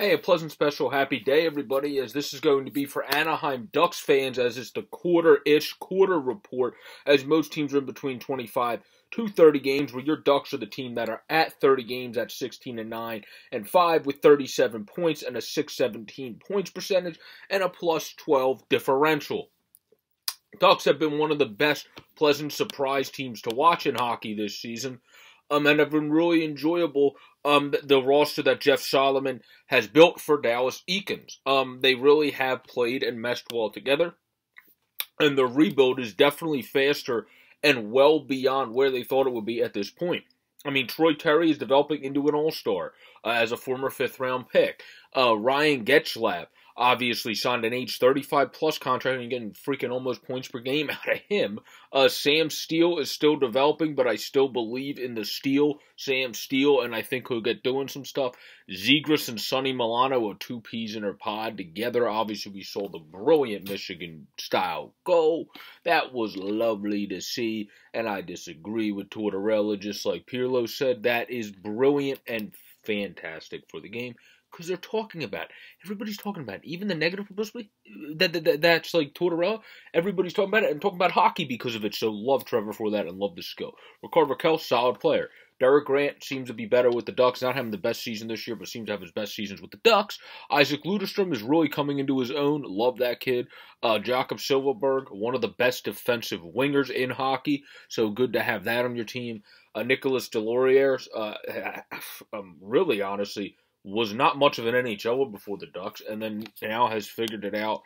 Hey, a pleasant special happy day, everybody, as this is going to be for Anaheim Ducks fans, as it's the quarter ish quarter report, as most teams are in between 25 to 30 games, where your Ducks are the team that are at 30 games at 16 and 9 and 5 with 37 points and a 617 points percentage and a plus 12 differential. Ducks have been one of the best pleasant surprise teams to watch in hockey this season um, and have been really enjoyable. Um, the roster that Jeff Solomon has built for Dallas Eakins. Um, they really have played and meshed well together, and the rebuild is definitely faster and well beyond where they thought it would be at this point. I mean, Troy Terry is developing into an all star uh, as a former fifth round pick. Uh, Ryan Getchlap obviously signed an age 35 plus contract and getting freaking almost points per game out of him. Uh, Sam Steele is still developing, but I still believe in the Steele, Sam Steele, and I think he'll get doing some stuff. Zegras and Sonny Milano are two peas in her pod together. Obviously, we saw the brilliant Michigan style goal. That was lovely to see, and I disagree with Tortorella. Just like Pirlo said, that is brilliant and fantastic for the game because they're talking about it. everybody's talking about it. even the negative publicity that, that, that, that's like Tortorella. Everybody's talking about it and talking about hockey because of it. So love Trevor for that and love the skill. Ricard Raquel, solid player. Derek Grant seems to be better with the Ducks, not having the best season this year, but seems to have his best seasons with the Ducks. Isaac Luderstrom is really coming into his own. Love that kid. Uh, Jakob Silverberg, one of the best defensive wingers in hockey, so good to have that on your team. Uh, Nicholas Delorier, uh, um, really honestly, was not much of an NHLer before the Ducks, and then now has figured it out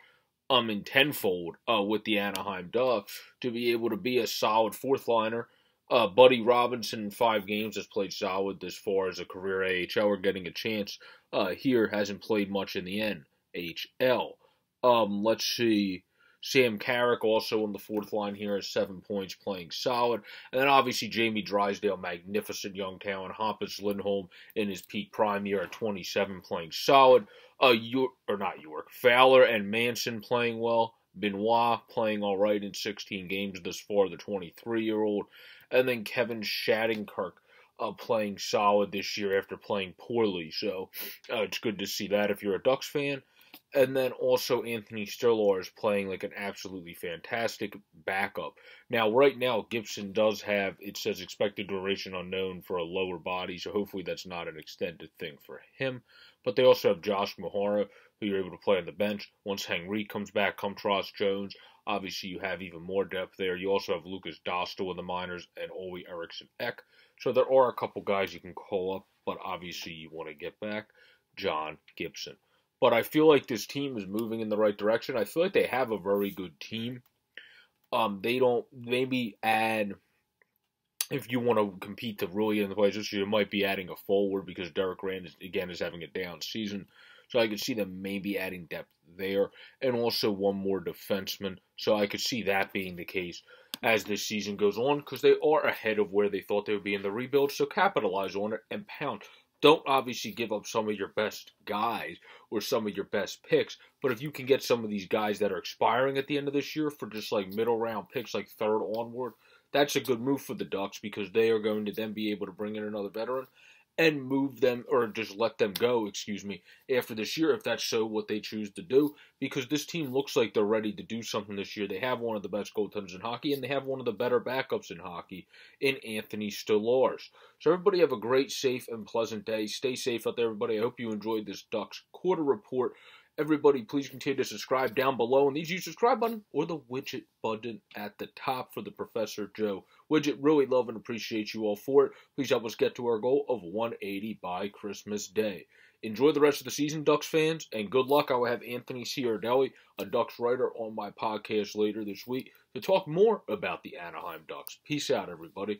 um in tenfold uh, with the Anaheim Ducks to be able to be a solid fourth liner uh, Buddy Robinson, five games, has played solid this far as a career AHL or getting a chance. Uh, here hasn't played much in the NHL. Um, let's see. Sam Carrick also on the fourth line here has seven points, playing solid. And then obviously Jamie Drysdale, magnificent young talent. Hampus Lindholm in his peak prime year at 27, playing solid. Uh, York, or not York, Fowler and Manson playing well. Benoit playing all right in 16 games thus far, the 23 year old, and then Kevin Shattenkirk uh, playing solid this year after playing poorly. So uh, it's good to see that if you're a Ducks fan. And then also Anthony Sterlar is playing like an absolutely fantastic backup. Now, right now, Gibson does have, it says expected duration unknown for a lower body, so hopefully that's not an extended thing for him. But they also have Josh Mahara, who you're able to play on the bench. Once Henry comes back, come Tross Jones. Obviously, you have even more depth there. You also have Lucas Dostal in the minors and Owe Eriksson Ek. So there are a couple guys you can call up, but obviously you want to get back John Gibson. But I feel like this team is moving in the right direction. I feel like they have a very good team. Um, they don't maybe add if you want to compete to really in the playoffs, you might be adding a forward because Derek Rand is, again is having a down season. So I could see them maybe adding depth there, and also one more defenseman. So I could see that being the case as this season goes on because they are ahead of where they thought they would be in the rebuild. So capitalize on it and pound. Don't obviously give up some of your best guys or some of your best picks, but if you can get some of these guys that are expiring at the end of this year for just like middle round picks, like third onward, that's a good move for the Ducks because they are going to then be able to bring in another veteran and move them or just let them go, excuse me, after this year if that's so what they choose to do because this team looks like they're ready to do something this year. They have one of the best goaltenders in hockey and they have one of the better backups in hockey in Anthony Stolarz. So everybody have a great, safe and pleasant day. Stay safe out there everybody. I hope you enjoyed this Ducks quarter report. Everybody, please continue to subscribe down below and the your subscribe button or the widget button at the top for the Professor Joe widget. Really love and appreciate you all for it. Please help us get to our goal of 180 by Christmas Day. Enjoy the rest of the season, Ducks fans, and good luck. I will have Anthony Ciardelli, a Ducks writer, on my podcast later this week to talk more about the Anaheim Ducks. Peace out, everybody.